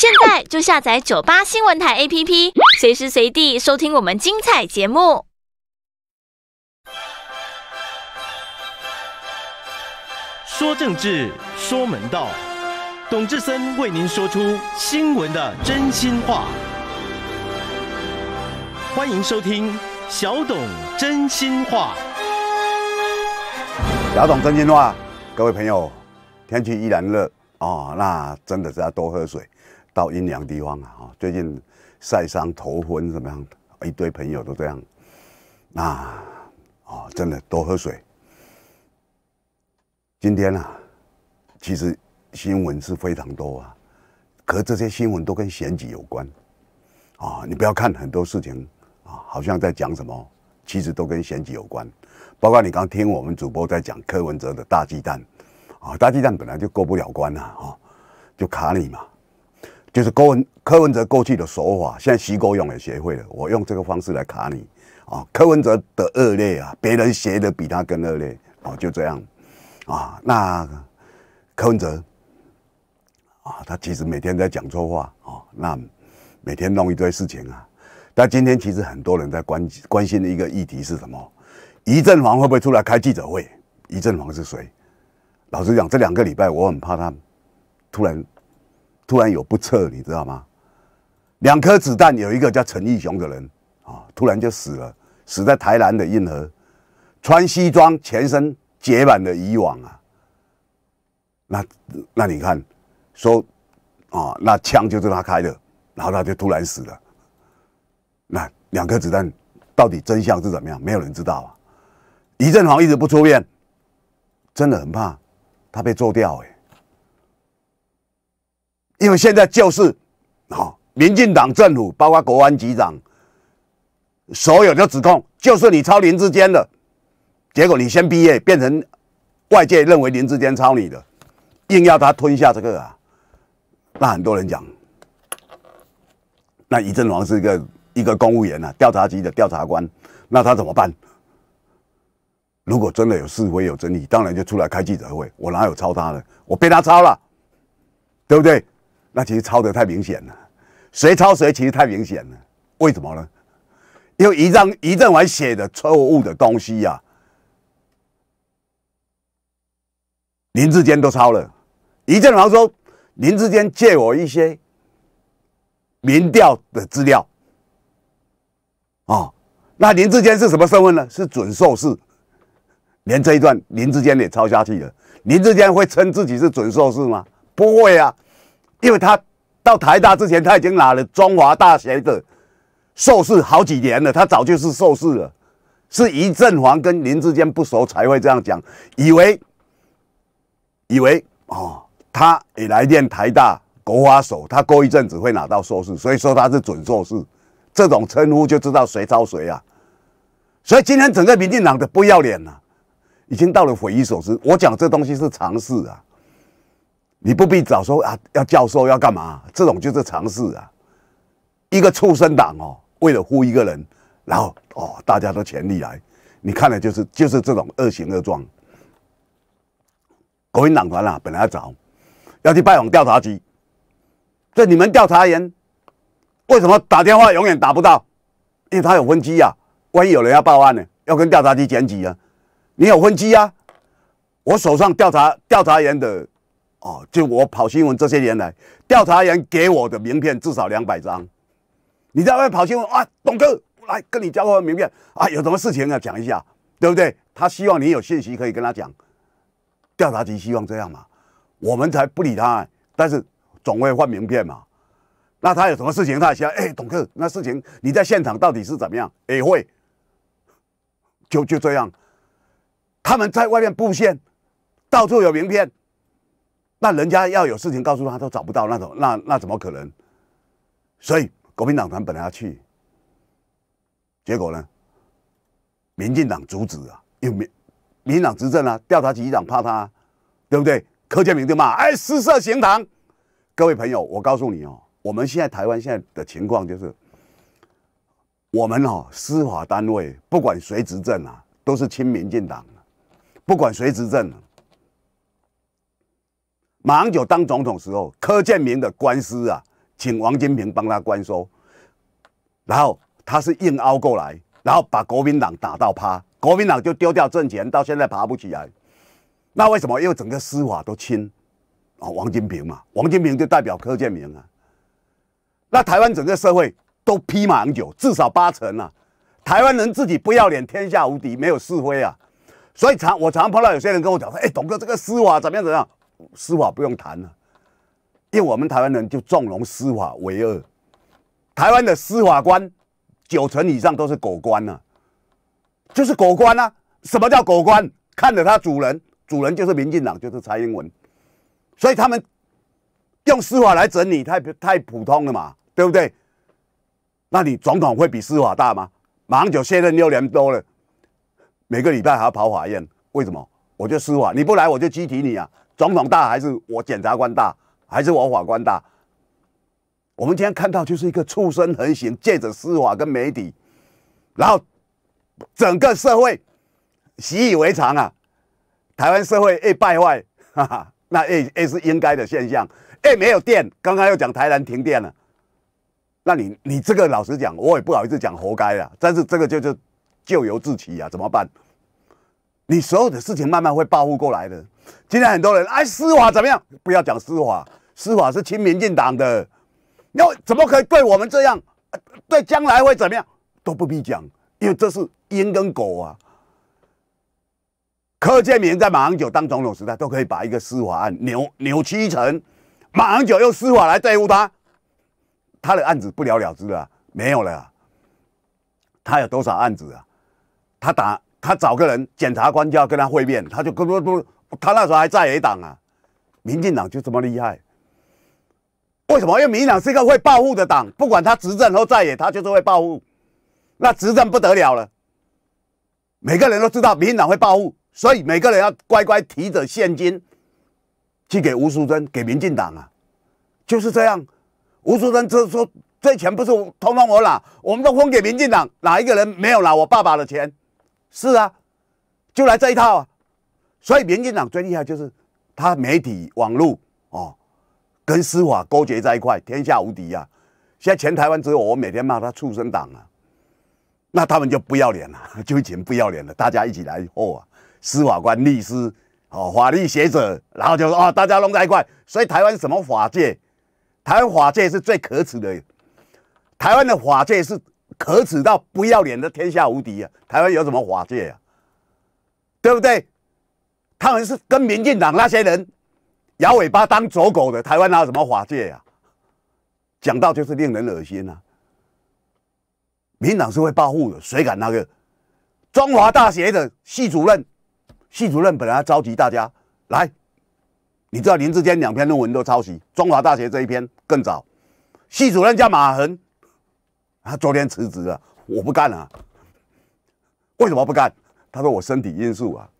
现在就下载九八新闻台 APP，随时随地收听我们精彩节目。说政治，说门道，董志森为您说出新闻的真心话。欢迎收听小董真心话。小董真心话，各位朋友，天气依然热哦，那真的是要多喝水。到阴凉地方啊！最近晒伤、头昏怎么样？一堆朋友都这样。那哦，真的多喝水。今天啊，其实新闻是非常多啊，可这些新闻都跟选举有关啊。你不要看很多事情啊，好像在讲什么，其实都跟选举有关。包括你刚听我们主播在讲柯文哲的大鸡蛋啊，大鸡蛋本来就过不了关啊、哦，就卡你嘛。就是柯文柯文哲过去的手法，现在徐国勇也学会了。我用这个方式来卡你啊！柯文哲的恶劣啊，别人学的比他更恶劣哦，就这样啊。那柯文哲啊，他其实每天在讲错话啊，那每天弄一堆事情啊。但今天其实很多人在关关心的一个议题是什么？一振煌会不会出来开记者会？一振煌是谁？老实讲，这两个礼拜我很怕他突然。突然有不测，你知道吗？两颗子弹，有一个叫陈义雄的人啊，突然就死了，死在台南的运河，穿西装，全身结满了渔网啊。那那你看，说啊，那枪就是他开的，然后他就突然死了。那两颗子弹到底真相是怎么样？没有人知道啊。李振煌一直不出面，真的很怕他被做掉哎。因为现在就是，哦，民进党政府包括国安局长，所有的指控就是你抄林志坚的，结果你先毕业，变成外界认为林志坚抄你的，硬要他吞下这个啊，那很多人讲，那余振煌是一个一个公务员啊，调查局的调查官，那他怎么办？如果真的有是非有争议，当然就出来开记者会，我哪有抄他的？我被他抄了，对不对？那其实抄的太明显了，谁抄谁其实太明显了，为什么呢？因为一震一震华写的错误的东西呀，林志坚都抄了。一阵华说：“林志坚借我一些民调的资料。”哦，那林志坚是什么身份呢？是准受士。连这一段林志坚也抄下去了。林志坚会称自己是准受士吗？不会啊。因为他到台大之前，他已经拿了中华大学的硕士好几年了，他早就是硕士了，是一振煌跟林志坚不熟才会这样讲，以为以为哦，他也来练台大国花手，他过一阵子会拿到硕士，所以说他是准硕士，这种称呼就知道谁招谁啊，所以今天整个民进党的不要脸啊，已经到了匪夷所思。我讲这东西是常事啊。你不必早说啊！要教授要干嘛？这种就是尝试啊！一个畜生党哦，为了呼一个人，然后哦，大家都全力来，你看的就是就是这种恶行恶状。国民党团啊，本来找，要去拜访调查局，这你们调查员为什么打电话永远打不到？因为他有分机呀！万一有人要报案呢，要跟调查局检举啊，你有分机啊？我手上调查调查员的。哦，就我跑新闻这些年来，调查员给我的名片至少两百张。你在外面跑新闻啊，董哥，来跟你交换名片啊，有什么事情要讲一下，对不对？他希望你有信息可以跟他讲。调查局希望这样嘛，我们才不理他。但是总会换名片嘛，那他有什么事情，他想，哎，董哥，那事情你在现场到底是怎么样？也会，就就这样，他们在外面布线，到处有名片。那人家要有事情告诉他都找不到那种，那那怎么可能？所以，国民党团本来要去，结果呢，民进党阻止啊，有民民党执政啊，调查局长怕他，对不对？柯建明就骂，哎，私设刑堂。各位朋友，我告诉你哦，我们现在台湾现在的情况就是，我们哦，司法单位不管谁执政啊，都是亲民进党不管谁执政。马英九当总统时候，柯建明的官司啊，请王金平帮他关收，然后他是硬凹过来，然后把国民党打到趴，国民党就丢掉政权，到现在爬不起来。那为什么？因为整个司法都亲啊，王金平嘛，王金平就代表柯建明啊。那台湾整个社会都批马英九，至少八成啊。台湾人自己不要脸，天下无敌，没有是非啊。所以常我常碰到有些人跟我讲说，哎，董哥，这个司法怎么样？怎么样？司法不用谈了，因为我们台湾人就纵容司法为恶。台湾的司法官九成以上都是狗官呢，就是狗官啊！什么叫狗官？看着他主人，主人就是民进党，就是蔡英文，所以他们用司法来整你，太太普通了嘛，对不对？那你总统会比司法大吗？马上就卸任六年多了，每个礼拜还要跑法院，为什么？我就司法，你不来我就击体你啊！总统大还是我检察官大还是我法官大？我们今天看到就是一个畜生横行，借着司法跟媒体，然后整个社会习以为常啊。台湾社会越败坏，哈哈，那越越是应该的现象。越没有电，刚刚又讲台南停电了。那你你这个老实讲，我也不好意思讲，活该啊，但是这个就是咎由自取啊，怎么办？你所有的事情慢慢会报复过来的。今天很多人哎，司法怎么样？不要讲司法，司法是亲民进党的，又怎么可以对我们这样？对将来会怎么样都不必讲，因为这是因跟果啊。柯建明在马英九当总统时代，都可以把一个司法案扭扭七成，马英九用司法来对付他，他的案子不了了之了，没有了。他有多少案子啊？他打他找个人检察官就要跟他会面，他就不不不。他那时候还在野党啊，民进党就这么厉害。为什么？因为民进党是一个会报复的党，不管他执政或在野，他就是会报复。那执政不得了了。每个人都知道民进党会报复，所以每个人要乖乖提着现金去给吴淑珍，给民进党啊，就是这样。吴淑珍就说这钱不是通通我拿，我们都分给民进党。哪一个人没有拿我爸爸的钱？是啊，就来这一套啊。所以民进党最厉害就是他媒体网络哦，跟司法勾结在一块，天下无敌呀！现在全台湾只有我每天骂他畜生党啊，那他们就不要脸了，就经不要脸了。大家一起来哦、啊！司法官、律师、哦法律学者，然后就说啊，大家弄在一块。所以台湾什么法界？台湾法界是最可耻的，台湾的法界是可耻到不要脸的，天下无敌啊！台湾有什么法界啊？对不对？他们是跟民进党那些人摇尾巴当走狗的，台湾哪有什么法界啊？讲到就是令人恶心啊！民党是会报复的，谁敢那个？中华大学的系主任，系主任本来召集大家来，你知道林志坚两篇论文都抄袭，中华大学这一篇更早。系主任叫马恒，他昨天辞职了，我不干了。为什么不干？他说我身体因素啊。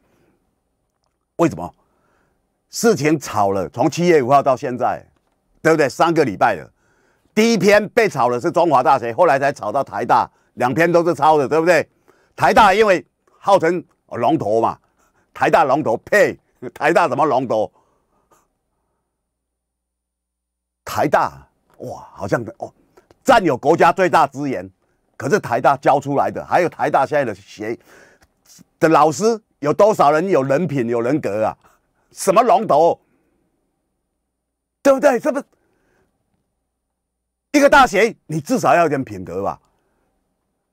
为什么事情炒了？从七月五号到现在，对不对？三个礼拜了。第一篇被炒的是中华大学，后来才炒到台大，两篇都是抄的，对不对？台大因为号称龙头嘛，台大龙头呸！台大什么龙头？台大哇，好像哦，占有国家最大资源，可是台大教出来的，还有台大现在的学的老师。有多少人有人品有人格啊？什么龙头？对不对？这不一个大学，你至少要有点品格吧？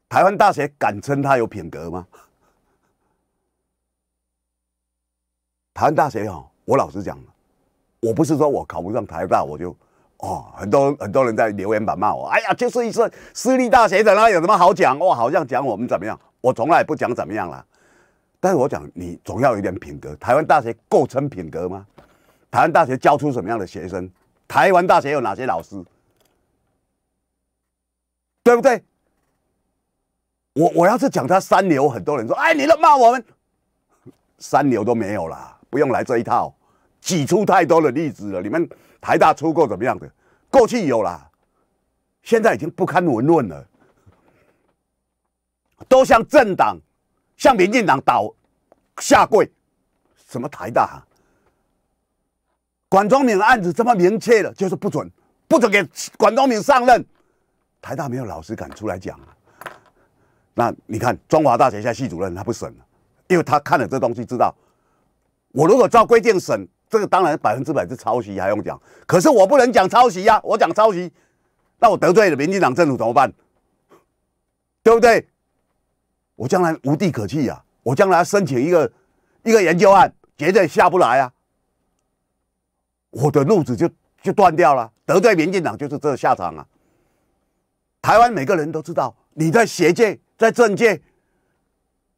台湾大学敢称他有品格吗？台湾大学哦，我老实讲，我不是说我考不上台大，我就哦，很多很多人在留言板骂我，哎呀，就是一次私立大学的那有什么好讲哇？好像讲我们怎么样，我从来不讲怎么样了。但是我讲，你总要有点品格。台湾大学构成品格吗？台湾大学教出什么样的学生？台湾大学有哪些老师？对不对？我我要是讲他三流，很多人说：“哎，你都骂我们三流都没有啦，不用来这一套，举出太多的例子了。”你们台大出过怎么样的？过去有啦，现在已经不堪文论了，都像政党。向民进党倒下跪，什么台大？管中的案子这么明确了，就是不准，不准给管中敏上任。台大没有老师敢出来讲。那你看，中华大学现在系主任他不审了，因为他看了这东西，知道我如果照规定审，这个当然百分之百是抄袭，还用讲？可是我不能讲抄袭呀，我讲抄袭，那我得罪了民进党政府怎么办？对不对？我将来无地可去呀！我将来申请一个一个研究案，绝对下不来啊！我的路子就就断掉了。得罪民进党就是这下场啊！台湾每个人都知道，你在学界、在政界，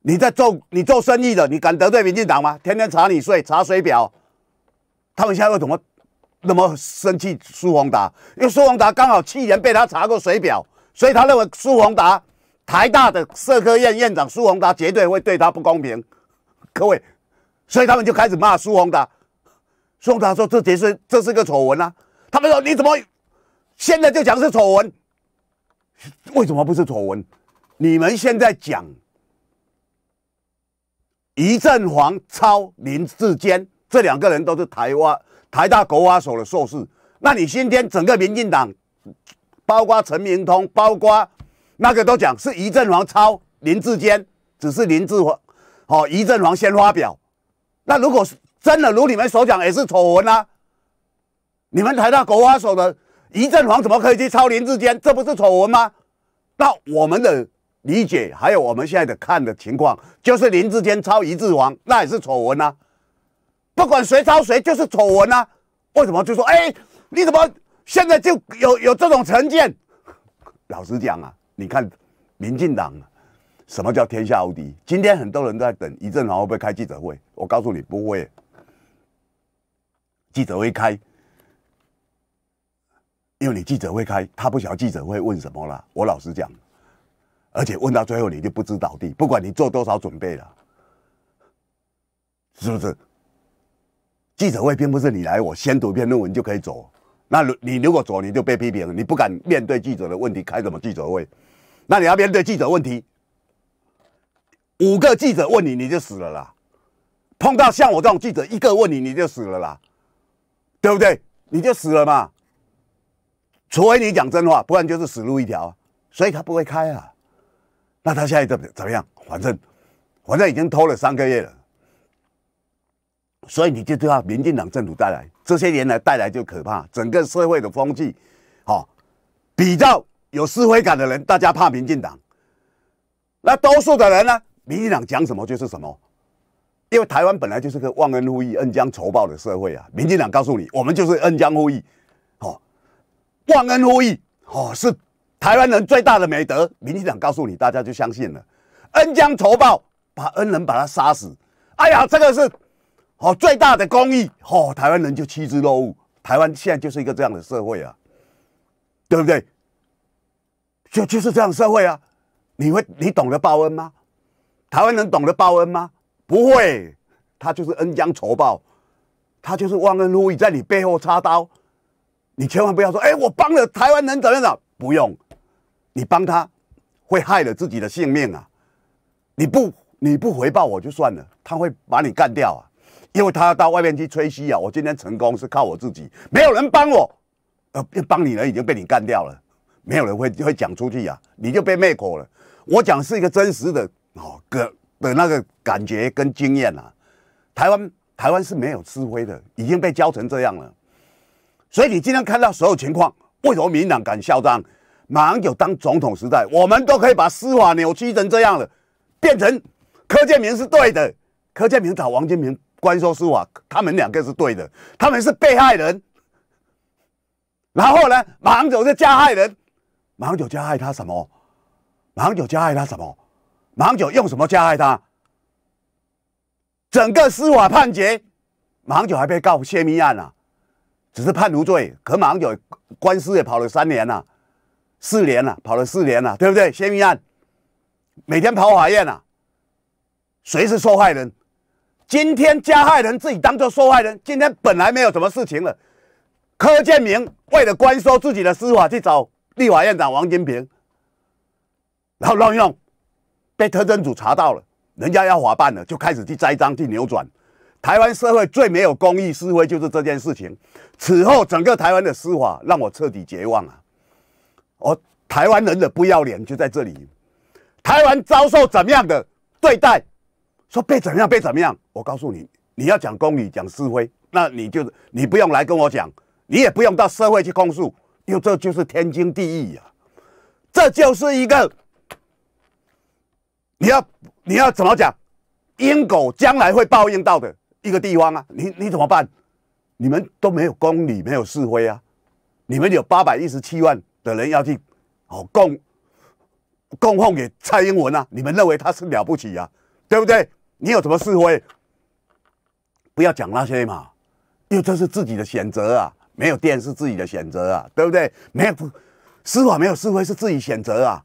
你在做你做生意的，你敢得罪民进党吗？天天查你税、查水表，他们现在为什么那么生气苏宏达？因为苏宏达刚好去年被他查过水表，所以他认为苏宏达。台大的社科院院长苏宏达绝对会对他不公平，各位，所以他们就开始骂苏宏达。苏宏达说：“这只是这是个丑闻啊！”他们说：“你怎么现在就讲是丑闻？为什么不是丑闻？你们现在讲一阵黄超林志坚这两个人都是台湾台大国花所的硕士，那你今天整个民进党，包括陈明通，包括……那个都讲是余振煌抄林志坚，只是林志煌好，余振煌先发表。那如果真的如你们所讲也是丑闻呢？你们台大国花所的余振煌怎么可以去抄林志坚？这不是丑闻吗？那我们的理解还有我们现在的看的情况，就是林志坚抄余振煌，那也是丑闻啊。不管谁抄谁，就是丑闻啊。为什么就说哎，你怎么现在就有有这种成见？老实讲啊。你看，民进党什么叫天下无敌？今天很多人都在等，一阵后会不会开记者会？我告诉你，不会。记者会开，因为你记者会开，他不晓得记者会问什么了。我老实讲，而且问到最后，你就不知倒地。不管你做多少准备了，是不是？记者会并不是你来我先读篇论文就可以走。那你如果走，你就被批评了。你不敢面对记者的问题，开什么记者会？那你要面对记者问题，五个记者问你，你就死了啦。碰到像我这种记者，一个问你，你就死了啦，对不对？你就死了嘛。除非你讲真话，不然就是死路一条。所以他不会开啊。那他现在怎怎么样？反正，反正已经拖了三个月了。所以你就知道，民进党政府带来这些年来带来就可怕，整个社会的风气，好，比较。有是非感的人，大家怕民进党。那多数的人呢？民进党讲什么就是什么，因为台湾本来就是个忘恩负义、恩将仇报的社会啊。民进党告诉你，我们就是恩将负义，哦，忘恩负义哦，是台湾人最大的美德。民进党告诉你，大家就相信了，恩将仇报，把恩人把他杀死。哎呀，这个是哦最大的公义哦，台湾人就弃之若鹜。台湾现在就是一个这样的社会啊，对不对？就就是这样社会啊，你会你懂得报恩吗？台湾人懂得报恩吗？不会，他就是恩将仇报，他就是忘恩负义，在你背后插刀。你千万不要说，哎，我帮了台湾人怎样？怎不用？你帮他会害了自己的性命啊！你不你不回报我就算了，他会把你干掉啊！因为他要到外面去吹嘘啊，我今天成功是靠我自己，没有人帮我，呃，帮你人已经被你干掉了。没有人会会讲出去呀，你就被灭口了。我讲是一个真实的哦，的的那个感觉跟经验啊。台湾台湾是没有智慧的，已经被教成这样了。所以你今天看到所有情况，为什么民党敢嚣张？马英九当总统时代，我们都可以把司法扭曲成这样了，变成柯建明是对的，柯建明找王金明关说司法，他们两个是对的，他们是被害人。然后呢，马英九是加害人。马航九加害他什么？马航九加害他什么？马航九用什么加害他？整个司法判决，马航九还被告泄密案了，只是判无罪。可马航九官司也跑了三年了，四年了，跑了四年了，对不对？泄密案，每天跑法院了。谁是受害人？今天加害人自己当做受害人。今天本来没有什么事情了，柯建明为了关说自己的司法去找。立法院长王金平，然后乱用，被特征组查到了，人家要法办了，就开始去栽赃去扭转。台湾社会最没有公义、思维就是这件事情。此后，整个台湾的司法让我彻底绝望啊！我台湾人的不要脸就在这里。台湾遭受怎样的对待，说被怎样被怎么样？我告诉你，你要讲公理讲是非，那你就你不用来跟我讲，你也不用到社会去控诉。因为这就是天经地义呀，这就是一个你要你要怎么讲，因果将来会报应到的一个地方啊！你你怎么办？你们都没有公理，没有是非啊！你们有八百一十七万的人要去哦供供奉给蔡英文啊！你们认为他是了不起啊，对不对？你有什么是非？不要讲那些嘛，因为这是自己的选择啊。没有电是自己的选择啊，对不对？没有司法，没有是非是自己选择啊。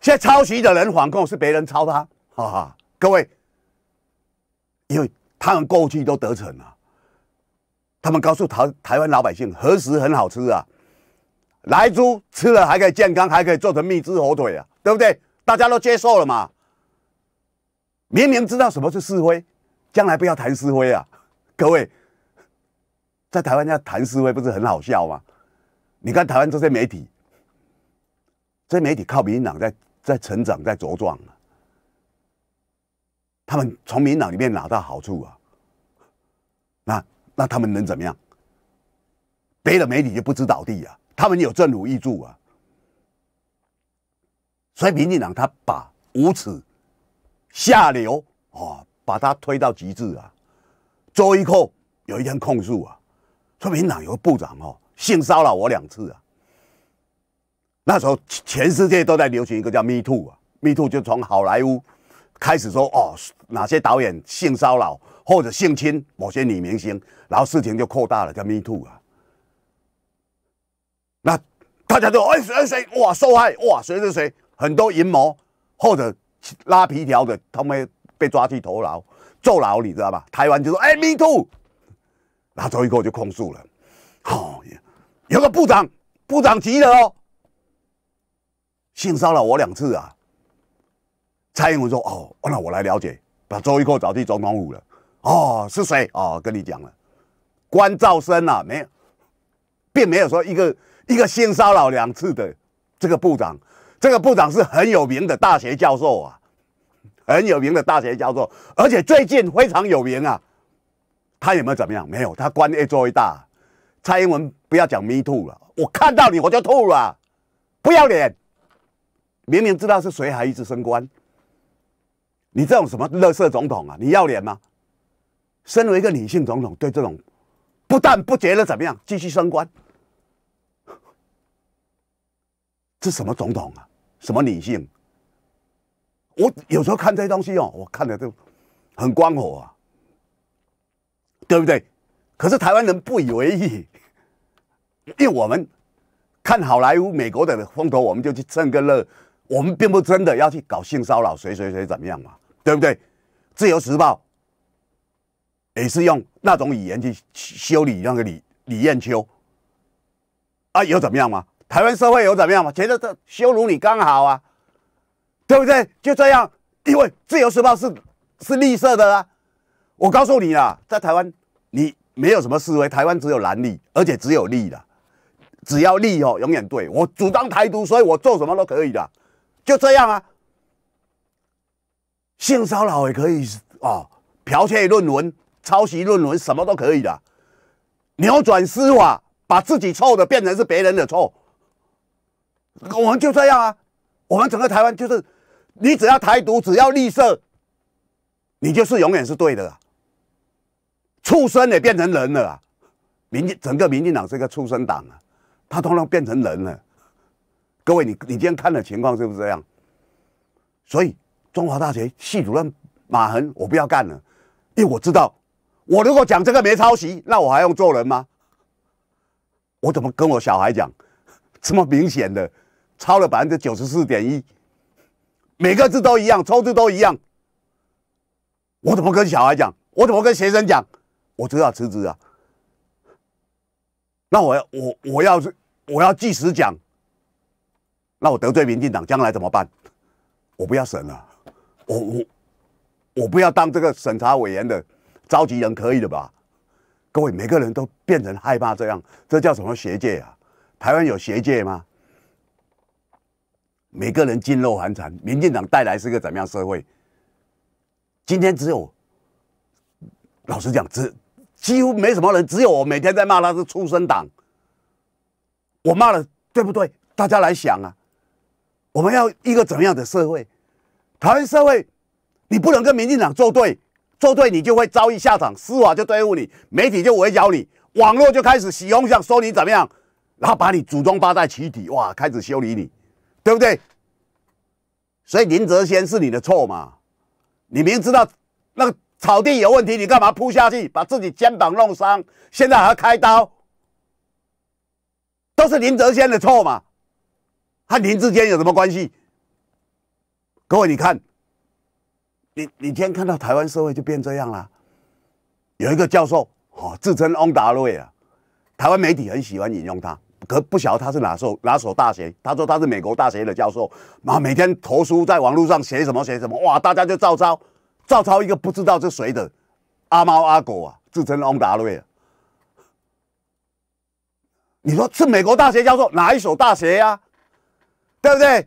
现在抄袭的人反攻是别人抄他，哈哈，各位，因为他们过去都得逞了，他们告诉台台湾老百姓何时很好吃啊，来猪吃了还可以健康，还可以做成蜜汁火腿啊，对不对？大家都接受了嘛。明明知道什么是是非，将来不要谈是非啊，各位。在台湾叫谈思维，不是很好笑吗？你看台湾这些媒体，这些媒体靠民进党在在成长，在茁壮啊，他们从民进党里面拿到好处啊，那那他们能怎么样？别的媒体就不知倒地啊，他们有政府挹助啊，所以民进党他把无耻、下流啊，把它推到极致啊。周一扣有一天控诉啊。说民党有个部长哦，性骚扰我两次啊。那时候全世界都在流行一个叫 Me Too 啊，Me Too 就从好莱坞开始说哦，哪些导演性骚扰或者性侵某些女明星，然后事情就扩大了，叫 Me Too 啊。那大家都哎谁谁谁哇受害哇谁谁谁很多淫魔或者拉皮条的他们被抓去坐牢，坐牢你知道吧？台湾就说哎 Me Too。那周玉科就控诉了，好，有个部长，部长急了哦，性骚扰我两次啊。蔡英文说：“哦，那我来了解，把周玉科找替总统府了。”哦，是谁？哦，跟你讲了，关照生啊，没有，并没有说一个一个性骚扰两次的这个部长，这个部长是很有名的大学教授啊，很有名的大学教授，而且最近非常有名啊。他有没有怎么样？没有，他官越做越大。蔡英文不要讲 me too 了，我看到你我就吐了，不要脸！明明知道是谁还一直升官，你这种什么乐色总统啊？你要脸吗？身为一个女性总统，对这种不但不觉得怎么样，继续升官，这什么总统啊？什么女性？我有时候看这东西哦，我看得都很光火啊。对不对？可是台湾人不以为意，因为我们看好莱坞美国的风头，我们就去蹭个乐。我们并不真的要去搞性骚扰谁谁谁怎么样嘛，对不对？自由时报也是用那种语言去修理那个李李彦秋啊，有怎么样吗？台湾社会有怎么样吗？觉得羞辱你刚好啊，对不对？就这样，因为自由时报是是绿色的啊。我告诉你啦，在台湾，你没有什么思维，台湾只有蓝绿，而且只有绿的，只要绿哦，永远对我主张台独，所以我做什么都可以的，就这样啊。性骚扰也可以啊，剽窃论文、抄袭论文什么都可以的，扭转司法，把自己错的变成是别人的错，我们就这样啊，我们整个台湾就是，你只要台独，只要绿色，你就是永远是对的。畜生也变成人了，啊，民整个民进党是一个畜生党啊，他通通变成人了。各位，你你今天看的情况是不是这样？所以，中华大学系主任马恒，我不要干了，因为我知道，我如果讲这个没抄袭，那我还用做人吗？我怎么跟我小孩讲？这么明显的，抄了百分之九十四点一，每个字都一样，抽字都一样。我怎么跟小孩讲？我怎么跟学生讲？我就要辞职啊！那我要我我要是我要即时讲，那我得罪民进党，将来怎么办？我不要审了，我我我不要当这个审查委员的召集人，可以的吧？各位，每个人都变成害怕这样，这叫什么邪界啊？台湾有邪界吗？每个人噤若寒蝉，民进党带来是个怎么样社会？今天只有老实讲，只。几乎没什么人，只有我每天在骂他是出生党。我骂了，对不对？大家来想啊，我们要一个怎么样的社会？台湾社会，你不能跟民进党作对，作对你就会遭遇下场，司法就对付你，媒体就围剿你，网络就开始洗红像说你怎么样，然后把你组装八代躯体，哇，开始修理你，对不对？所以林哲先是你的错嘛？你明知道那个。草地有问题，你干嘛扑下去把自己肩膀弄伤？现在还开刀，都是林则先的错嘛？和林志坚有什么关系？各位，你看，你你天看到台湾社会就变这样了。有一个教授，哦，自称翁达瑞啊，台湾媒体很喜欢引用他，可不晓得他是哪所哪所大学？他说他是美国大学的教授，然后每天投书在网络上写什么写什么，哇，大家就照抄。照抄一个不知道是谁的阿猫阿狗啊，自称翁达瑞。你说是美国大学教授哪一所大学呀？对不对？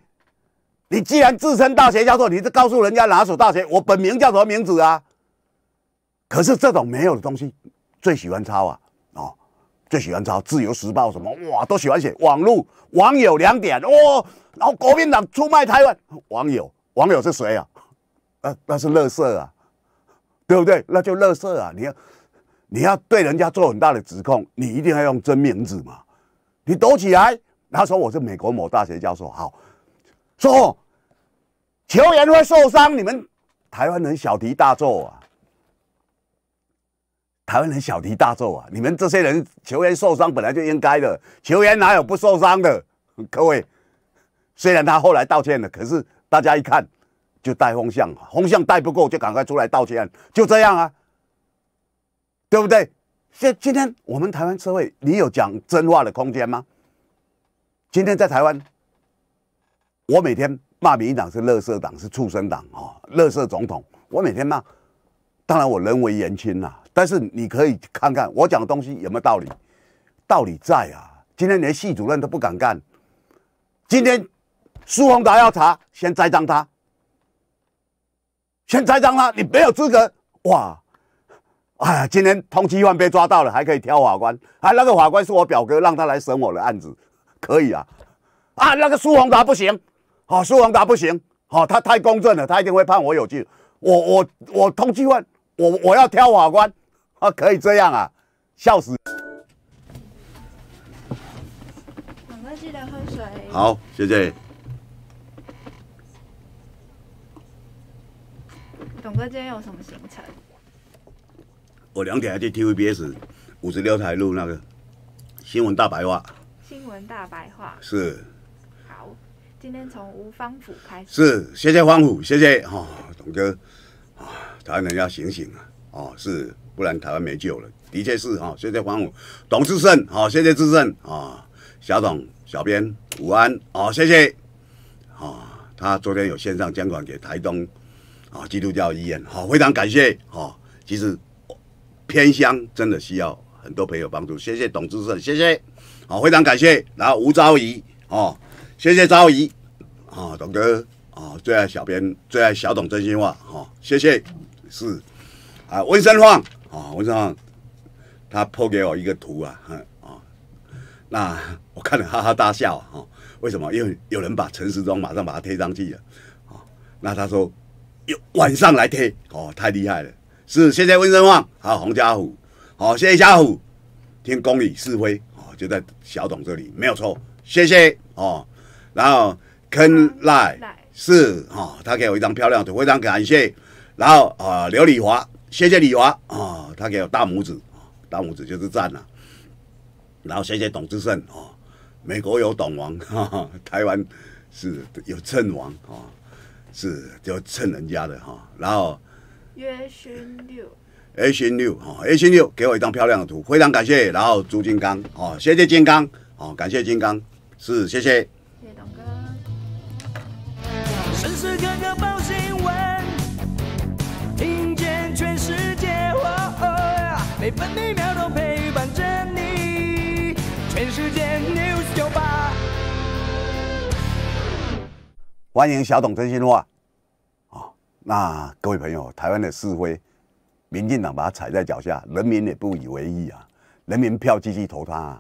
你既然自称大学教授，你就告诉人家哪所大学，我本名叫什么名字啊？可是这种没有的东西，最喜欢抄啊，哦，最喜欢抄《自由时报》什么哇，都喜欢写网络网友两点哦，然后国民党出卖台湾网友，网友是谁啊？那那是乐色啊，对不对？那就乐色啊！你要你要对人家做很大的指控，你一定要用真名字嘛。你躲起来，他说我是美国某大学教授。好，说球员会受伤，你们台湾人小题大做啊！台湾人小题大做啊！你们这些人，球员受伤本来就应该的，球员哪有不受伤的？各位，虽然他后来道歉了，可是大家一看。就带风向，风向带不够就赶快出来道歉，就这样啊，对不对？现今天我们台湾社会，你有讲真话的空间吗？今天在台湾，我每天骂民进党是乐色党，是畜生党啊，乐色总统，我每天骂。当然我人为言轻呐，但是你可以看看我讲的东西有没有道理，道理在啊。今天连系主任都不敢干，今天苏宏达要查，先栽赃他。先栽赃他，你没有资格哇！哎，今天通缉犯被抓到了，还可以挑法官啊？那个法官是我表哥，让他来审我的案子，可以啊？啊，那个苏宏达不行，好，苏宏达不行，好，他太公正了，他一定会判我有罪。我我我通缉犯，我我要挑法官啊？可以这样啊？笑死！记得喝水。好，谢谢。董哥，今天有什么行程？我两点还去 TVBS 五十六台录那个新闻大白话。新闻大白话是。好，今天从吴芳甫开始。是，谢谢芳甫，谢谢哈，董哥啊，台湾人要醒醒啊，哦是，不然台湾没救了，的确是哈，谢谢芳甫，董志胜，好，谢谢志胜啊，小董、小编午安，好，谢谢，啊，他昨天有线上监管给台东。啊，基督教医院，好，非常感谢，哈。其实偏乡真的需要很多朋友帮助，谢谢董志胜，谢谢，好，非常感谢。然后吴昭仪，哦，谢谢昭仪，哦，董哥，哦，最爱小编，最爱小董，真心话，哈，谢谢。是啊，温生旺啊，温生旺，他抛给我一个图啊，哼，啊，那我看了哈哈大笑，哈，为什么？因为有人把陈时中马上把他推上去了，啊，那他说。晚上来贴哦，太厉害了！是谢谢温生旺，好洪家虎，好谢谢家虎，听公理是非哦，就在小董这里没有错，谢谢哦。然后坑赖是哦，他给我一张漂亮图，非常感谢。然后啊，刘李华，谢谢李华啊，他给我大拇指，大拇指就是赞了。然后谢谢董志胜哦，美国有董王，台湾是有郑王啊。是就蹭人家的哈然后月薪六 a 星六哈 a 星六给我一张漂亮的图非常感谢然后朱金刚哦谢谢金刚哦感谢金刚是谢谢谢谢董哥时时刻刻报新闻听见全世界哇哦每分每秒都陪欢迎小董真心话，哦，那各位朋友，台湾的示威，民进党把他踩在脚下，人民也不以为意啊，人民票继续投他，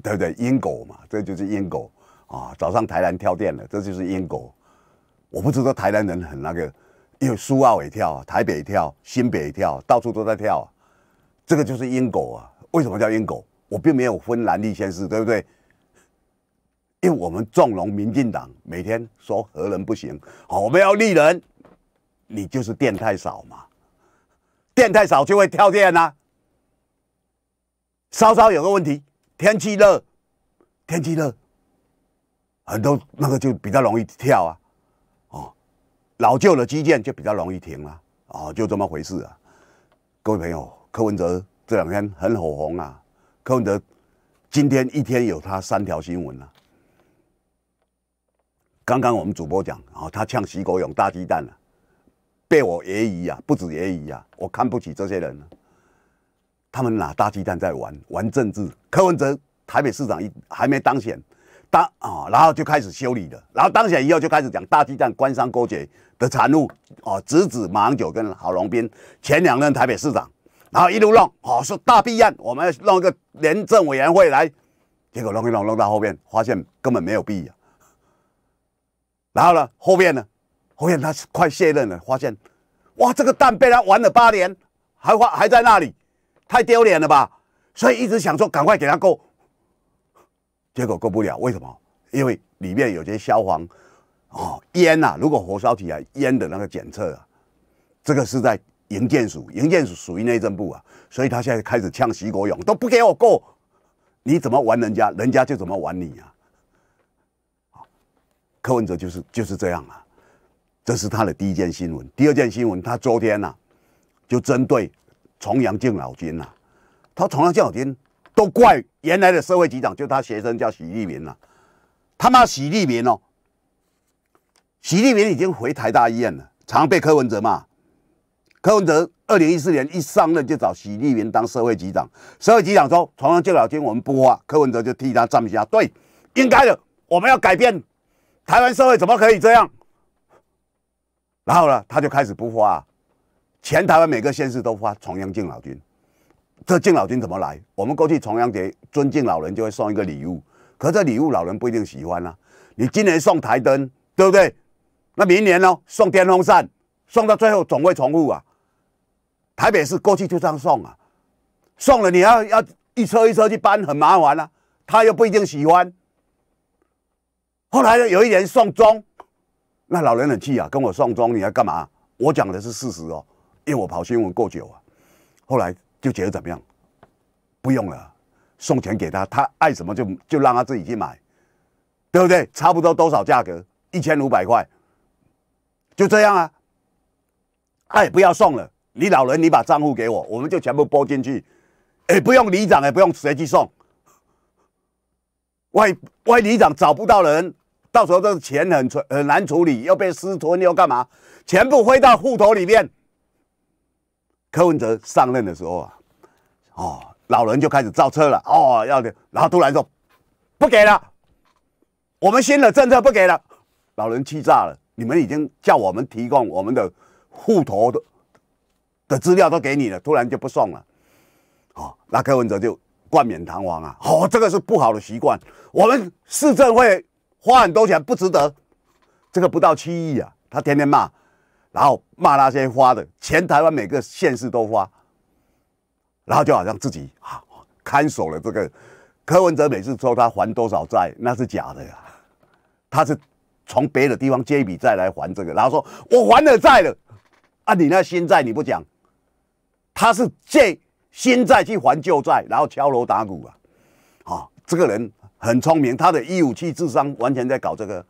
对不对？因狗嘛，这就是因狗啊！早上台南跳电了，这就是因狗。我不知道台南人很那个，因为苏澳也跳，台北也跳，新北也跳，到处都在跳，这个就是因狗啊！为什么叫因狗？我并没有分蓝绿先试，对不对？因为我们纵容民进党，每天说何人不行，哦，我们要立人，你就是电太少嘛，电太少就会跳电呐。稍稍有个问题，天气热，天气热，很多那个就比较容易跳啊，哦，老旧的基建就比较容易停了，哦，就这么回事啊。各位朋友，柯文哲这两天很火红啊，柯文哲今天一天有他三条新闻啊。刚刚我们主播讲啊，他呛徐国勇大鸡蛋了，被我揶揄呀，不止揶揄呀，我看不起这些人，他们拿大鸡蛋在玩玩政治。柯文哲台北市长一还没当选，当啊，然后就开始修理了，然后当选以后就开始讲大鸡蛋、官商勾结的产物哦，直指马英九跟郝龙斌前两任台北市长，然后一路弄哦，说大弊案，我们要弄一个廉政委员会来，结果弄一弄弄到后面发现根本没有必要。然后呢？后面呢？后面他是快卸任了，发现哇，这个蛋被他玩了八年，还还还在那里，太丢脸了吧？所以一直想说赶快给他过。结果过不了，为什么？因为里面有些消防哦烟呐，如果火烧起来烟的那个检测啊，这个是在营建署，营建署属于内政部啊，所以他现在开始呛徐国勇，都不给我过，你怎么玩人家，人家就怎么玩你啊？柯文哲就是就是这样啊，这是他的第一件新闻。第二件新闻，他昨天呢，就针对重阳敬老金呐，他重阳敬老金都怪原来的社会局长，就他学生叫许立民了。他妈许立民哦，许立民已经回台大医院了，常被柯文哲骂。柯文哲二零一四年一上任就找许立民当社会局长，社会局长说重阳敬老金我们不花，柯文哲就替他站下，对，应该的，我们要改变。台湾社会怎么可以这样？然后呢，他就开始不发全台湾每个县市都发重阳敬老金。这敬老金怎么来？我们过去重阳节尊敬老人就会送一个礼物，可这礼物老人不一定喜欢啊。你今年送台灯，对不对？那明年呢？送电风扇，送到最后总会重复啊。台北市过去就这样送啊，送了你要要一车一车去搬，很麻烦啊。他又不一定喜欢。后来呢，有一年送终，那老人很气啊，跟我送终，你要干嘛？我讲的是事实哦，因为我跑新闻够久啊。后来就觉得怎么样？不用了，送钱给他，他爱什么就就让他自己去买，对不对？差不多多少价格？一千五百块，就这样啊。哎，不要送了，你老人你把账户给我，我们就全部拨进去。哎，不用里长，也不用谁去送，外外里长找不到人。到时候这钱很很难处理，又被私吞，又干嘛？全部汇到户头里面。柯文哲上任的时候啊，哦，老人就开始造车了。哦，要的，然后突然说不给了，我们新的政策不给了。老人气炸了，你们已经叫我们提供我们的户头的的资料都给你了，突然就不送了。哦，那柯文哲就冠冕堂皇啊。哦，这个是不好的习惯。我们市政会。花很多钱不值得，这个不到七亿啊！他天天骂，然后骂那些花的钱，台湾每个县市都花，然后就好像自己啊看守了这个。柯文哲每次说他还多少债，那是假的呀，他是从别的地方借一笔债来还这个，然后说我还了债了，啊，你那新债你不讲，他是借新债去还旧债，然后敲锣打鼓啊，啊，这个人。很聪明，他的一五七智商完全在搞这个，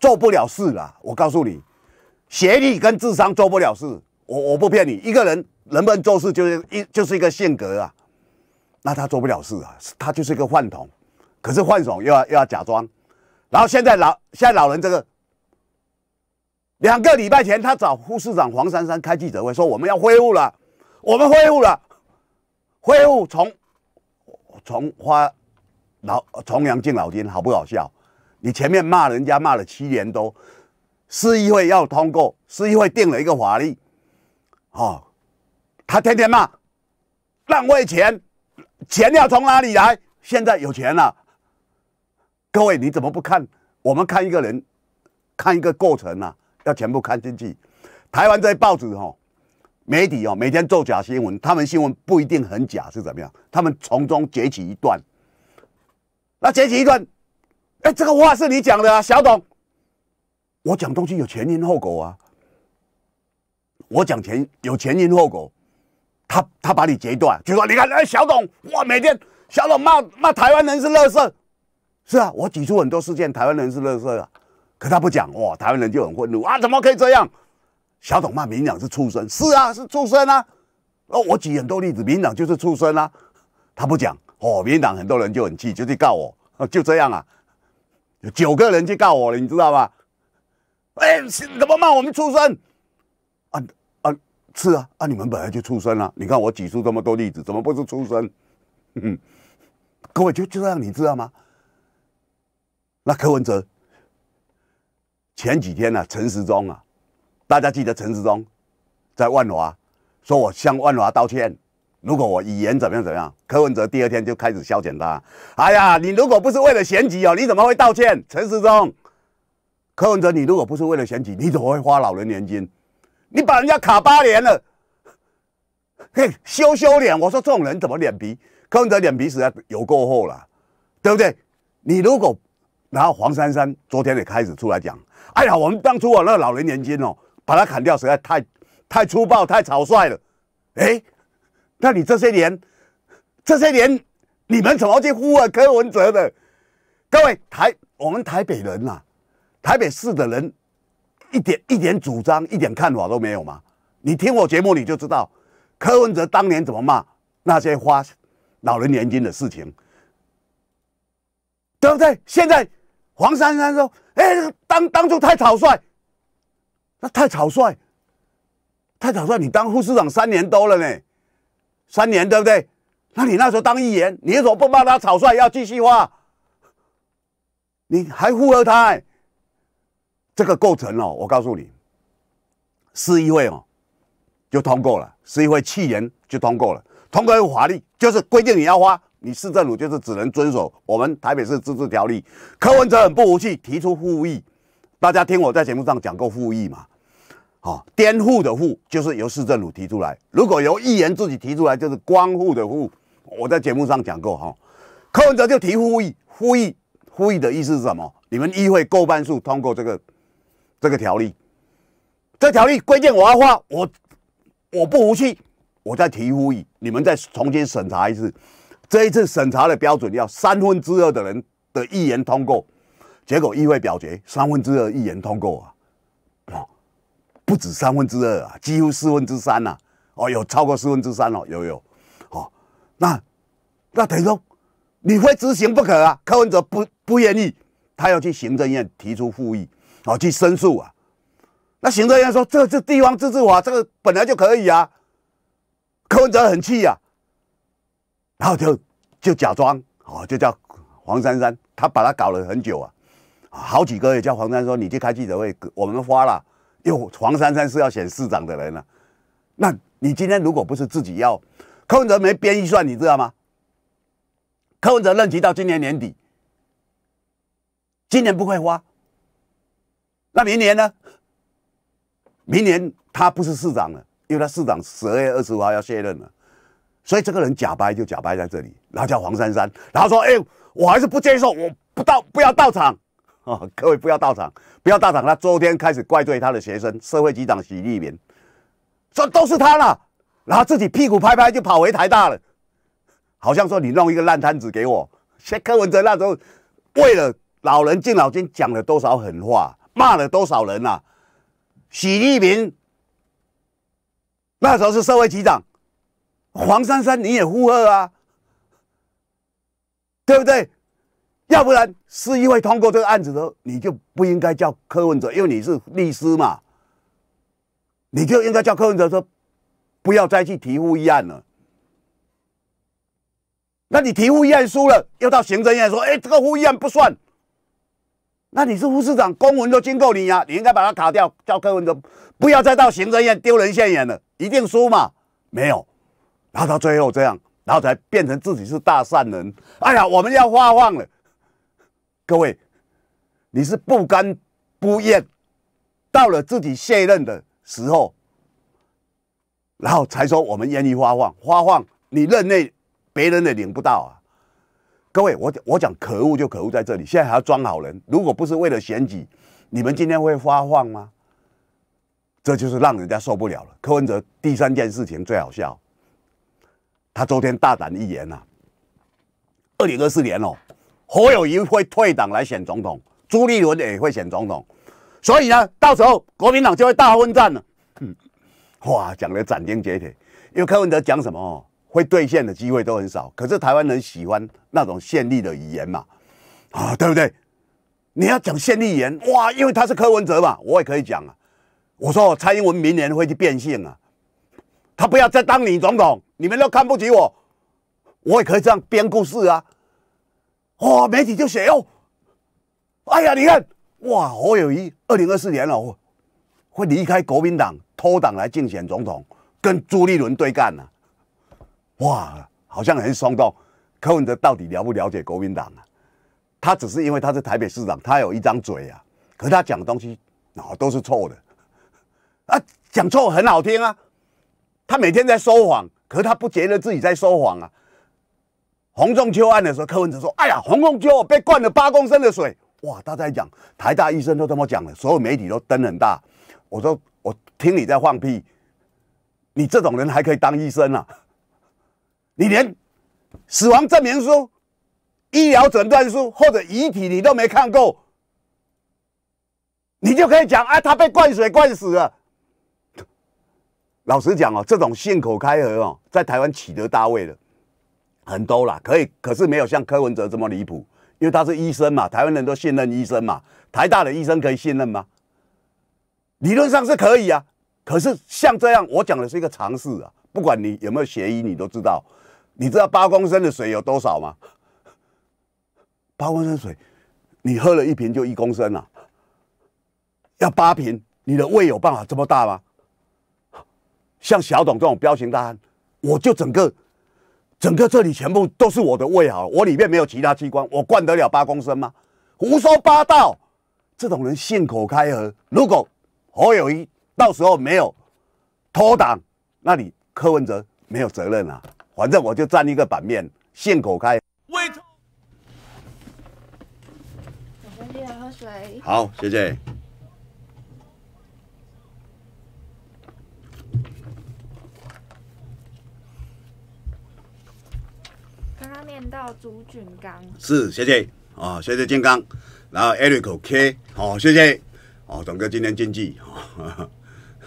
做不了事了。我告诉你，学历跟智商做不了事。我我不骗你，一个人能不能做事就是一就是一个性格啊，那他做不了事啊，他就是一个饭桶。可是幻童又要又要假装。然后现在老现在老人这个，两个礼拜前他找副市长黄珊珊开记者会，说我们要恢复了，我们恢复了，恢复从从花。老重阳敬老金好不好笑？你前面骂人家骂了七年多，市议会要通过，市议会定了一个法律，哦，他天天骂，浪费钱，钱要从哪里来？现在有钱了，各位你怎么不看？我们看一个人，看一个过程啊，要全部看进去。台湾这些报纸哦，媒体哦，每天做假新闻，他们新闻不一定很假是怎么样？他们从中截取一段。那截取一段，哎，这个话是你讲的，啊，小董。我讲东西有前因后果啊，我讲前有前因后果，他他把你截断，就说你看，哎，小董，哇，每天小董骂骂台湾人是乐色，是啊，我举出很多事件，台湾人是乐色，可他不讲，哇，台湾人就很愤怒啊，怎么可以这样？小董骂民党是畜生，是啊，是畜生啊，哦，我举很多例子，民党就是畜生啊，他不讲。哦，国民党很多人就很气，就去告我，就这样啊，有九个人去告我了，你知道吗？哎，怎么骂我们畜生？啊啊，是啊，啊你们本来就畜生啊！你看我举出这么多例子，怎么不是畜生？嗯，各位就就这样，你知道吗？那柯文哲前几天呢，陈时中啊，大家记得陈时中在万华说我向万华道歉。如果我语言怎么样怎么样，柯文哲第二天就开始消遣他。哎呀，你如果不是为了选举哦，你怎么会道歉？陈时中，柯文哲，你如果不是为了选举，你怎么会花老人年金？你把人家卡八年了，嘿，羞羞脸！我说这种人怎么脸皮？柯文哲脸皮实在有够厚了，对不对？你如果，然后黄珊珊昨天也开始出来讲，哎呀，我们当初我那老人年金哦，把它砍掉实在太太粗暴、太草率了，哎。那你这些年，这些年，你们怎么去呼尔柯文哲的？各位台，我们台北人呐，台北市的人，一点一点主张、一点看法都没有吗？你听我节目你就知道，柯文哲当年怎么骂那些花老人年金的事情，对不对？现在黄珊珊说：“哎，当当初太草率，那太草率，太草率！你当副市长三年多了呢。”三年对不对？那你那时候当议员，你怎么不把他草率？要继续花，你还附和他？这个构成哦，我告诉你，市议会哦，就通过了。市议会弃言就通过了，通过一个法律，就是规定你要花，你市政府就是只能遵守我们台北市自治条例。柯文哲很不服气，提出复议，大家听我在节目上讲过复议嘛？哦，颠覆的“覆”就是由市政府提出来；如果由议员自己提出来，就是光复的“复”。我在节目上讲过，哈。柯文哲就提呼吁，呼吁，呼吁的意思是什么？你们议会过半数通过这个这个条例，这条例规定我要画，我我不服气，我再提呼吁，你们再重新审查一次。这一次审查的标准要三分之二的人的议员通过，结果议会表决三分之二议员通过啊。不止三分之二啊，几乎四分之三呐！哦，有超过四分之三了，有有，哦，那那等于说你非执行不可啊？柯文哲不不愿意，他要去行政院提出复议，哦，去申诉啊。那行政院说这是地方自治法，这个本来就可以啊。柯文哲很气啊，然后就就假装哦，就叫黄珊珊，他把他搞了很久啊，好几个月叫黄珊说你去开记者会，我们发了。有黄珊珊是要选市长的人了，那你今天如果不是自己要，柯文哲没编预算，你知道吗？柯文哲任期到今年年底，今年不会花，那明年呢？明年他不是市长了，因为他市长十二月二十五号要卸任了，所以这个人假掰就假掰在这里，然后叫黄珊珊，然后说：“哎，我还是不接受，我不到，不要到场。”各位不要到场，不要到场。他昨天开始怪罪他的学生，社会局长许立民，说都是他了，然后自己屁股拍拍就跑回台大了，好像说你弄一个烂摊子给我。柯文哲那时候为了老人敬老金讲了多少狠话，骂了多少人啊？许立民那时候是社会局长，黄珊珊你也附和啊，对不对？要不然，市议会通过这个案子的，你就不应该叫柯文哲，因为你是律师嘛，你就应该叫柯文哲说，不要再去提复议案了。那你提复议案输了，要到行政院说，哎，这个复议案不算。那你是副市长，公文都经过你呀，你应该把它卡掉，叫柯文哲不要再到行政院丢人现眼了，一定输嘛。没有，然后到最后这样，然后才变成自己是大善人。哎呀，我们要发放了。各位，你是不甘不厌，到了自己卸任的时候，然后才说我们愿意发放发放，你任内别人也领不到啊！各位，我我讲可恶就可恶在这里，现在还要装好人。如果不是为了选举，你们今天会发放吗？这就是让人家受不了了。柯文哲第三件事情最好笑，他昨天大胆一言呐，二零二四年哦。侯友谊会退党来选总统，朱立伦也会选总统，所以呢，到时候国民党就会大混战了。嗯，哇，讲得斩钉截铁。因为柯文哲讲什么，会兑现的机会都很少。可是台湾人喜欢那种炫丽的语言嘛，啊，对不对？你要讲炫丽言，哇，因为他是柯文哲嘛，我也可以讲啊。我说蔡英文明年会去变性啊，他不要再当你总统，你们都看不起我，我也可以这样编故事啊。哇！媒体就写哦，哎呀，你看哇，侯友谊二零二四年了，会离开国民党脱党来竞选总统，跟朱立伦对干呢。哇，好像很松动。柯文哲到底了不了解国民党啊？他只是因为他是台北市长，他有一张嘴啊。可他讲的东西，啊，都是错的。啊，讲错很好听啊。他每天在说谎，可他不觉得自己在说谎啊。洪仲丘案的时候，柯文哲说：“哎呀，洪仲丘被灌了八公升的水，哇！”大家讲，台大医生都这么讲了，所有媒体都登很大。我说：“我听你在放屁，你这种人还可以当医生啊？你连死亡证明书、医疗诊断书或者遗体你都没看过，你就可以讲啊？他被灌水灌死了。”老实讲哦，这种信口开河哦，在台湾取得大位了。很多了，可以，可是没有像柯文哲这么离谱，因为他是医生嘛，台湾人都信任医生嘛，台大的医生可以信任吗？理论上是可以啊，可是像这样，我讲的是一个常识啊，不管你有没有学医，你都知道，你知道八公升的水有多少吗？八公升水，你喝了一瓶就一公升了，要八瓶，你的胃有办法这么大吗？像小董这种彪形大汉，我就整个。整个这里全部都是我的胃好，我里面没有其他器官，我灌得了八公升吗？胡说八道，这种人信口开河。如果侯友谊到时候没有脱党，那你柯文哲没有责任啊。反正我就占一个版面，信口开。胃痛，我先喝水。好，谢谢。到朱俊刚是谢谢啊，谢谢健康，然后 Erico K，好谢谢，哦董哥今天健记哦，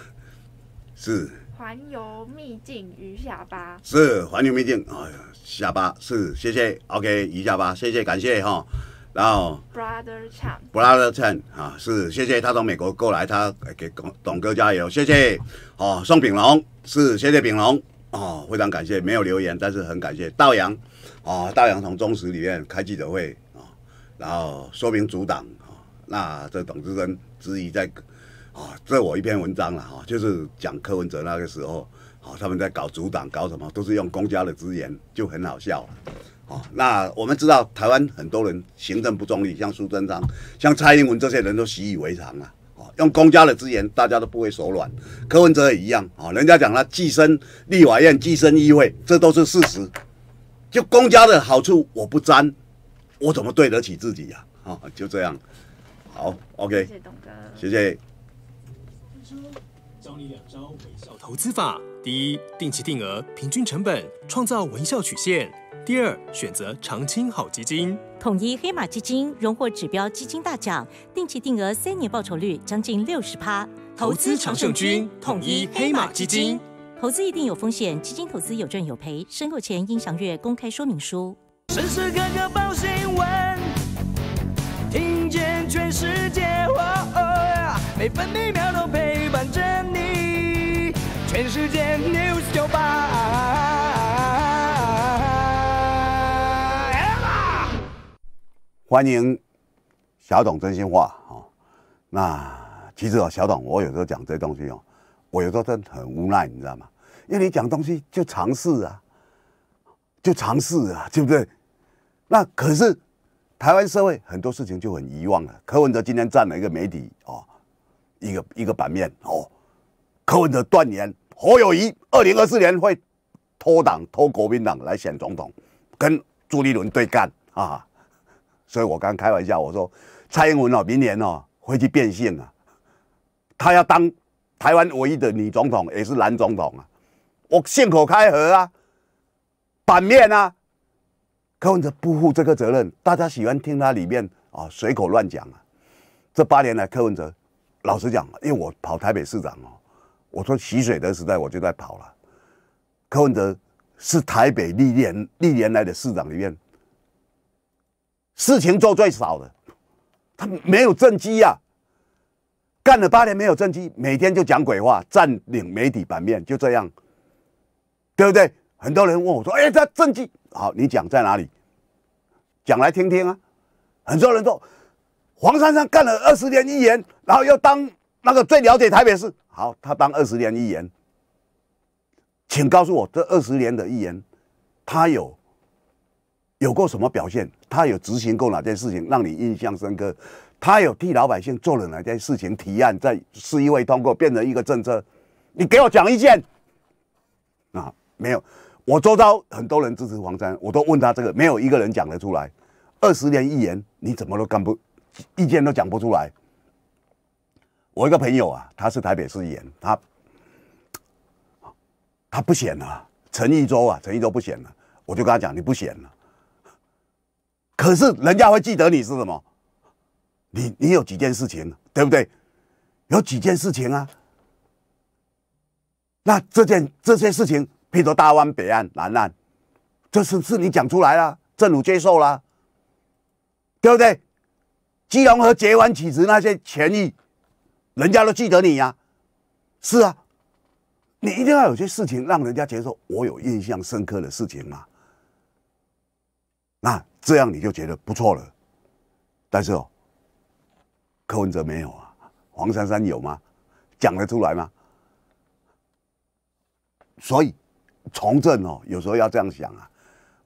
是环游秘境鱼下巴是环游秘境，哎呀下巴是谢谢 OK 鱼下巴谢谢感谢哈，然后 Brother c h a n b r o t h e r c h a n 啊是谢谢他从美国过来，他给董董哥加油谢谢哦宋炳龙是谢谢炳龙哦非常感谢没有留言，但是很感谢道阳。啊，大洋从中时里面开记者会啊，然后说明主党啊，那这董志珍质疑在啊，这我一篇文章了哈，就是讲柯文哲那个时候好，他们在搞主党搞什么，都是用公家的资源，就很好笑了啊。那我们知道台湾很多人行政不中立，像苏贞昌、像蔡英文这些人都习以为常了啊，用公家的资源，大家都不会手软，柯文哲也一样啊。人家讲他寄生立法院、寄生议会，这都是事实。就公家的好处我不沾，我怎么对得起自己呀？啊，就这样。好，OK。谢谢董哥，谢谢。教你两招微笑投资法：第一，定期定额，平均成本，创造微笑曲线；第二，选择长青好基金。统一黑马基金荣获指标基金大奖，定期定额三年报酬率将近六十趴。投资常胜军，统一黑马基金。投资一定有风险，基金投资有赚有赔。申购前应详阅公开说明书。时时刻刻报新闻，听见全世界，每分每秒都陪伴着你。全世界 News 叫吧！欢迎小董真心话哦。那其实哦，小董，我有时候讲这东西哦，我有时候真的很无奈，你知道吗？因为你讲东西就尝试啊，就尝试啊，对不对？那可是台湾社会很多事情就很遗忘了。柯文哲今天占了一个媒体哦，一个一个版面哦。柯文哲断言，侯友谊二零二四年会脱党脱国民党来选总统，跟朱立伦对干啊。所以我刚开玩笑我说，蔡英文哦，明年哦会去变性啊，他要当台湾唯一的女总统，也是男总统啊。我信口开河啊，版面啊，柯文哲不负这个责任，大家喜欢听他里面啊随口乱讲。啊。这八年来，柯文哲老实讲，因为我跑台北市长哦，我说习水德时代我就在跑了。柯文哲是台北历年历年来的市长里面，事情做最少的，他没有政绩呀，干了八年没有政绩，每天就讲鬼话，占领媒体版面，就这样。对不对？很多人问我说：“哎，他政绩好，你讲在哪里？讲来听听啊。”很多人说：“黄珊珊干了二十年议员，然后又当那个最了解台北市。”好，他当二十年议员，请告诉我这二十年的议员，他有有过什么表现？他有执行过哪件事情让你印象深刻？他有替老百姓做了哪件事情？提案在市议会通过变成一个政策？你给我讲一件。没有，我周遭很多人支持黄山，我都问他这个，没有一个人讲得出来。二十年一言，你怎么都干不，意见都讲不出来。我一个朋友啊，他是台北市议员，他他不选了，陈一舟啊，陈一舟不选了，我就跟他讲，你不选了，可是人家会记得你是什么？你你有几件事情，对不对？有几件事情啊？那这件这些事情。譬如大湾北岸、南岸，这是是你讲出来啦，政府接受啦，对不对？基隆和结安起子那些权益，人家都记得你呀。是啊，你一定要有些事情让人家接受。我有印象深刻的事情吗？那这样你就觉得不错了。但是哦，柯文哲没有啊，黄珊珊有吗？讲得出来吗？所以。从政哦，有时候要这样想啊。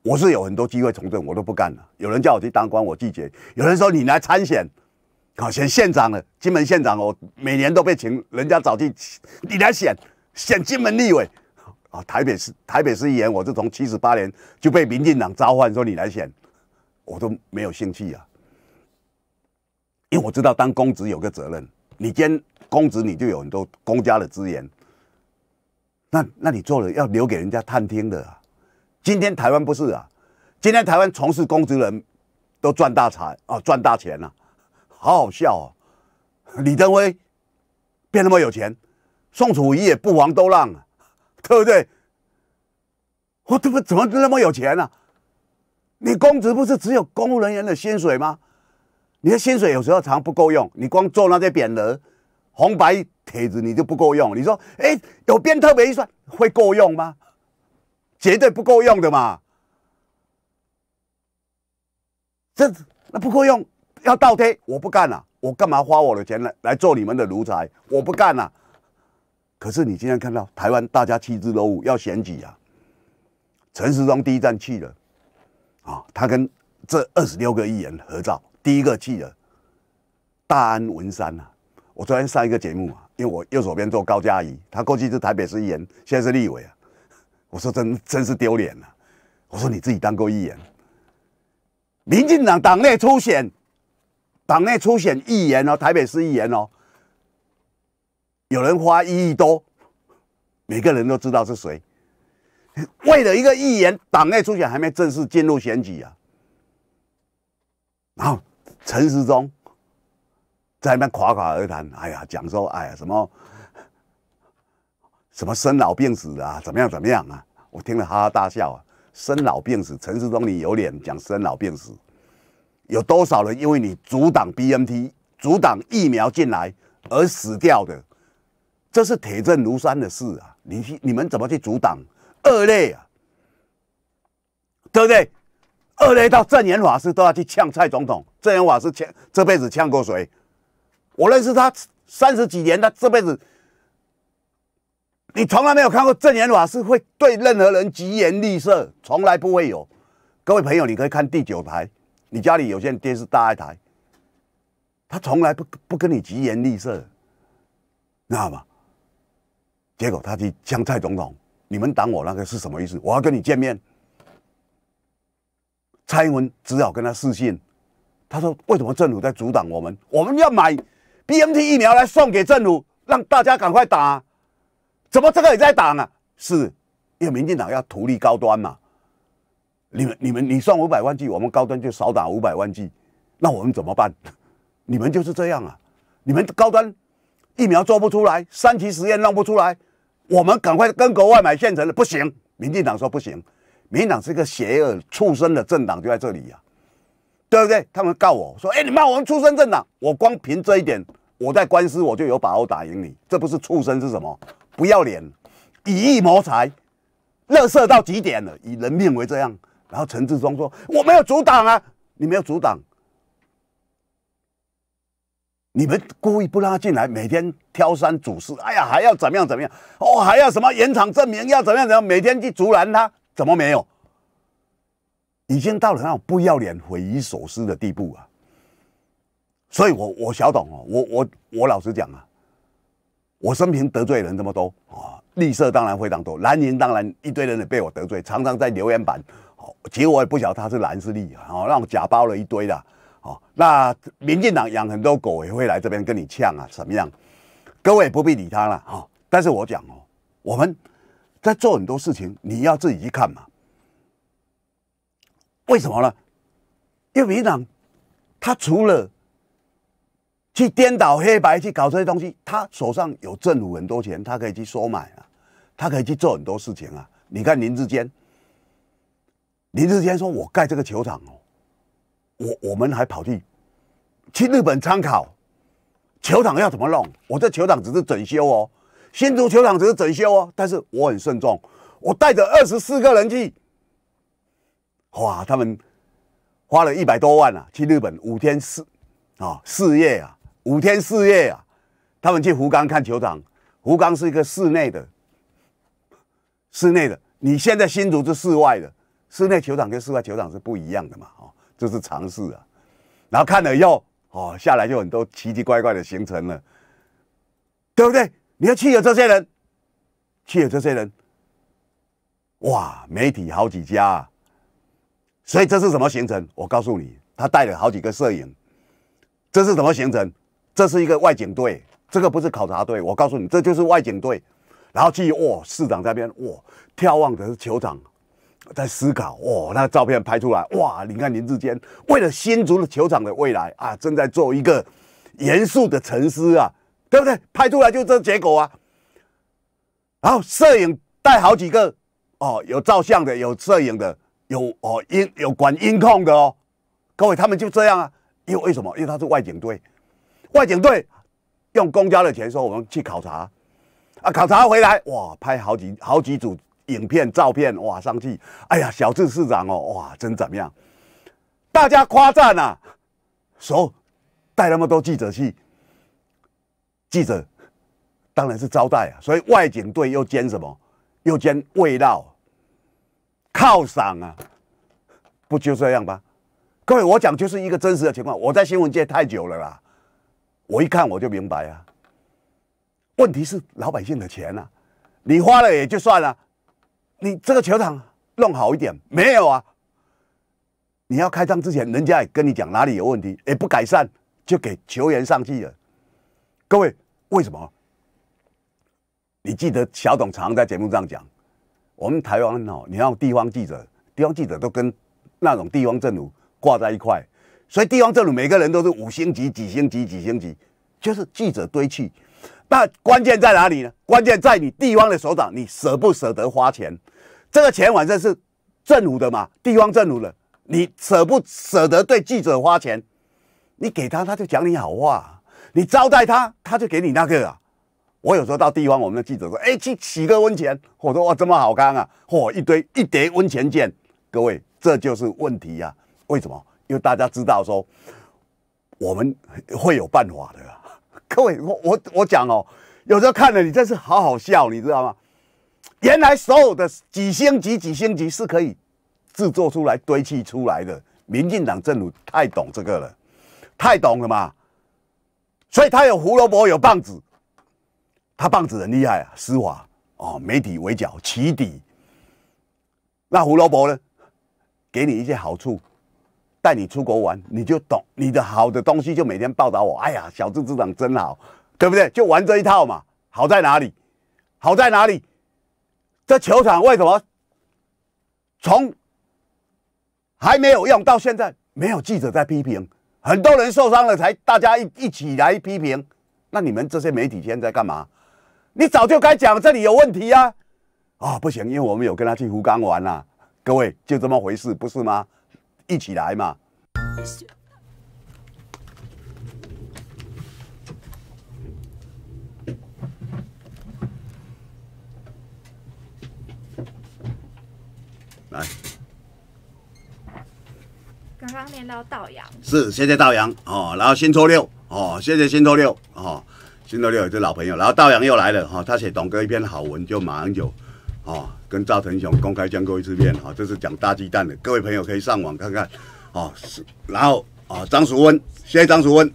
我是有很多机会从政，我都不干了。有人叫我去当官，我拒绝。有人说你来参选，好选县长了，金门县长，我每年都被请，人家找去，你来选，选金门立委。啊，台北市台北市议员，我是从七十八年就被民进党召唤说你来选，我都没有兴趣啊。因为我知道当公职有个责任，你兼公职你就有很多公家的资源。那那你做了要留给人家探听的啊！今天台湾不是啊？今天台湾从事公职人都赚大财啊，赚大钱了，好好笑啊！李登辉变那么有钱，宋楚瑜也不遑多让，啊，对不对？我怎么怎么那么有钱呢？你公职不是只有公务人员的薪水吗？你的薪水有时候常不够用，你光做那些匾额、红白。帖子你就不够用，你说，哎，有编特别预算会够用吗？绝对不够用的嘛。这那不够用要倒贴，我不干了，我干嘛花我的钱来来做你们的奴才？我不干了。可是你今天看到台湾大家弃之如鹜要选举啊，陈时中第一站去了，啊，他跟这二十六个议员合照，第一个去了大安文山啊，我昨天上一个节目啊。因为我右手边坐高嘉怡，他过去是台北市议员，现在是立委啊。我说真真是丢脸了。我说你自己当过议员，民进党党内初选，党内初选议员哦，台北市议员哦，有人花一亿多，每个人都知道是谁。为了一个议员，党内初选还没正式进入选举啊。然后陈时中。在那边夸夸而谈，哎呀，讲说，哎呀，什么什么生老病死啊，怎么样怎么样啊？我听了哈哈大笑啊！生老病死，陈世忠，你有脸讲生老病死？有多少人因为你阻挡 b m t 阻挡疫苗进来而死掉的？这是铁证如山的事啊！你去，你们怎么去阻挡？二类啊，对不对？二类到证言法师都要去呛蔡总统，证言法师呛这辈子呛过谁？我认识他三十几年，他这辈子你从来没有看过证言法是会对任何人疾言厉色，从来不会有。各位朋友，你可以看第九台，你家里有线电视大爱台，他从来不不跟你疾言厉色，知道吗？结果他去呛蔡总统，你们挡我那个是什么意思？我要跟你见面。蔡英文只好跟他私信，他说为什么政府在阻挡我们？我们要买。BNT 疫苗来送给政府，让大家赶快打。怎么这个也在打呢？是，因为民进党要图利高端嘛。你们、你们、你算五百万剂，我们高端就少打五百万剂，那我们怎么办？你们就是这样啊？你们高端疫苗做不出来，三期实验弄不出来，我们赶快跟国外买现成的。不行，民进党说不行。民进党是个邪恶畜生的政党，就在这里呀，对不对？他们告我说：“哎，你骂我们出生政党，我光凭这一点。”我在官司，我就有把握打赢你，这不是畜生是什么？不要脸，以义谋财，乐色到极点了，以人命为这样。然后陈志忠说：“我没有阻挡啊，你没有阻挡，你们故意不让他进来，每天挑三主四，哎呀，还要怎么样怎么样？哦，还要什么延长证明要怎么样？怎么样？每天去阻拦他，怎么没有？已经到了那种不要脸、匪夷所思的地步啊！”所以，我我小董哦，我我我老实讲啊，我生平得罪人这么多啊，绿色当然非常多，蓝营当然一堆人也被我得罪，常常在留言板，其实我也不晓得他是蓝是绿啊，让我假包了一堆的哦，那民进党养很多狗也会来这边跟你呛啊，什么样？各位不必理他了哈。但是我讲哦，我们在做很多事情，你要自己去看嘛。为什么呢？因为民进党他除了去颠倒黑白，去搞这些东西。他手上有政府很多钱，他可以去收买啊，他可以去做很多事情啊。你看林志坚，林志坚说：“我盖这个球场哦，我我们还跑去去日本参考球场要怎么弄？我这球场只是整修哦，新竹球场只是整修哦。但是我很慎重，我带着二十四个人去，哇，他们花了一百多万啊，去日本五天四啊四夜啊。”五天四夜啊，他们去福冈看球场。福冈是一个室内的，室内的。你现在新竹是室外的，室内球场跟室外球场是不一样的嘛？哦，这是常试啊。然后看了又哦，下来就很多奇奇怪怪的行程了，对不对？你要去有这些人，去有这些人，哇，媒体好几家。所以这是什么行程？我告诉你，他带了好几个摄影。这是什么行程？这是一个外景队，这个不是考察队。我告诉你，这就是外景队，然后去哦，市长那边哦，眺望的是球场，在思考哦，那照片拍出来哇，你看林志坚为了新竹的球场的未来啊，正在做一个严肃的沉思啊，对不对？拍出来就这结果啊。然后摄影带好几个哦，有照相的，有摄影的，有哦音有管音控的哦，各位他们就这样啊，因为为什么？因为他是外景队。外景队用公交的钱说我们去考察，啊，考察回来哇，拍好几好几组影片照片哇，上去，哎呀，小智市长哦，哇，真怎么样？大家夸赞啊，说带那么多记者去，记者当然是招待啊，所以外景队又兼什么，又兼味道，犒赏啊，不就这样吧？各位，我讲就是一个真实的情况，我在新闻界太久了啦。我一看我就明白啊。问题是老百姓的钱啊，你花了也就算了，你这个球场弄好一点没有啊？你要开张之前，人家也跟你讲哪里有问题，也不改善，就给球员上去了。各位，为什么？你记得小董常在节目上讲，我们台湾哦，你要地方记者，地方记者都跟那种地方政府挂在一块。所以地方政府每个人都是五星级、几星级、几星级，就是记者堆砌。那关键在哪里呢？关键在你地方的首长，你舍不舍得花钱？这个钱反正是政府的嘛，地方政府的。你舍不舍得对记者花钱？你给他，他就讲你好话；你招待他，他就给你那个啊。我有时候到地方，我们的记者说：“哎，去洗个温泉。”我说：“哇，这么好看啊！”嚯，一堆一叠温泉券。各位，这就是问题呀。为什么？因为大家知道，说我们会有办法的。各位，我我我讲哦，有时候看了你真是好好笑，你知道吗？原来所有的几星级、几星级是可以制作出来、堆砌出来的。民进党政府太懂这个了，太懂了嘛。所以他有胡萝卜，有棒子。他棒子很厉害啊，施法哦，媒体围剿、起底。那胡萝卜呢，给你一些好处。带你出国玩，你就懂你的好的东西就每天报道我。哎呀，小智智长真好，对不对？就玩这一套嘛。好在哪里？好在哪里？这球场为什么从还没有用到现在没有记者在批评？很多人受伤了才大家一一起来批评。那你们这些媒体现在干嘛？你早就该讲这里有问题啊！啊，不行，因为我们有跟他去福冈玩呐。各位就这么回事，不是吗？一起来嘛！来，刚刚念到道洋，是谢谢道洋哦，然后新初六哦，谢谢新初六哦，新初六有这老朋友，然后道洋又来了哈，他写董哥一篇好文，就上就哦。跟赵成雄公开见过一次面，啊，这是讲大鸡蛋的，各位朋友可以上网看看，哦，是，然后啊，张淑温，谢谢张淑温，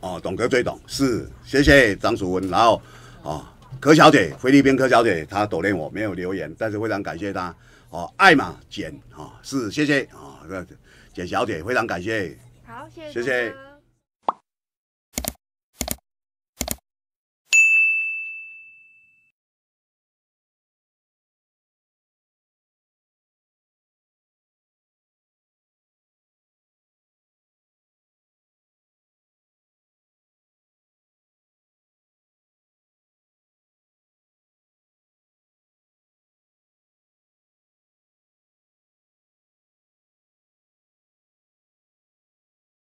哦，董哥最懂，是，谢谢张淑温，然后啊，柯小姐，菲律宾柯小姐，她躲链我没有留言，但是非常感谢她，哦，爱嘛，简，哦，是，谢谢啊，这简小姐非常感谢，好，谢谢，谢谢。